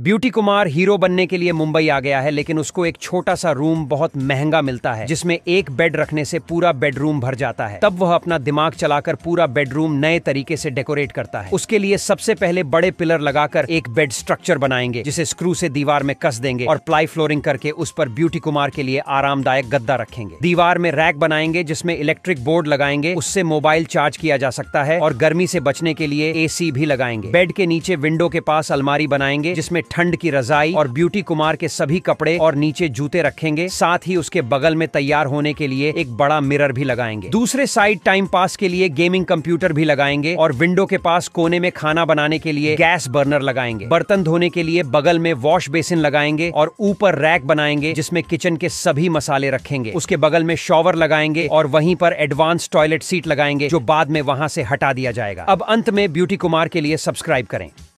beauty Kumar hero बनने के लिए मुंबई आ गया है लेकिन उसको एक छोटा सा रूम बहुत महंगा मिलता है जिसमें एक बेड रखने से पूरा बेडरूम भर जाता है तब वह अपना दिमाग चलाकर पूरा बेडरूम नए तरीके से डेकोरेट करता है उसके लिए सबसे पहले बड़े पिलर लगाकर एक बेड स्ट्रक्चर बनाएंगे जिसे स्क्रू से दीवार में कस देंगे और प्लाई फ्लोरिंग करके उस पर ब्यूटी कुमार के लिए आरामदायक गद्दा रखेंगे दीवार में रैक बनाएंगे जिसमें इलेक्ट्रिक बोर्ड लगाएंगे उससे मोबाइल चार्ज किया जा सकता है और गर्मी से बचने के लिए ए भी लगाएंगे बेड के नीचे विंडो के पास अलमारी बनाएंगे जिसमें ठंड की रजाई और ब्यूटी कुमार के सभी कपड़े और नीचे जूते रखेंगे साथ ही उसके बगल में तैयार होने के लिए एक बड़ा मिरर भी लगाएंगे दूसरे साइड टाइम पास के लिए गेमिंग कंप्यूटर भी लगाएंगे और विंडो के पास कोने में खाना बनाने के लिए गैस बर्नर लगाएंगे बर्तन धोने के लिए बगल में वॉश बेसिन लगाएंगे और ऊपर रैक बनाएंगे जिसमें किचन के सभी मसाले रखेंगे उसके बगल में शॉवर लगाएंगे और वहीं पर एडवांस टॉयलेट सीट लगाएंगे जो बाद में वहां से हटा दिया जाएगा अब अंत में ब्यूटी कुमार के लिए सब्सक्राइब करें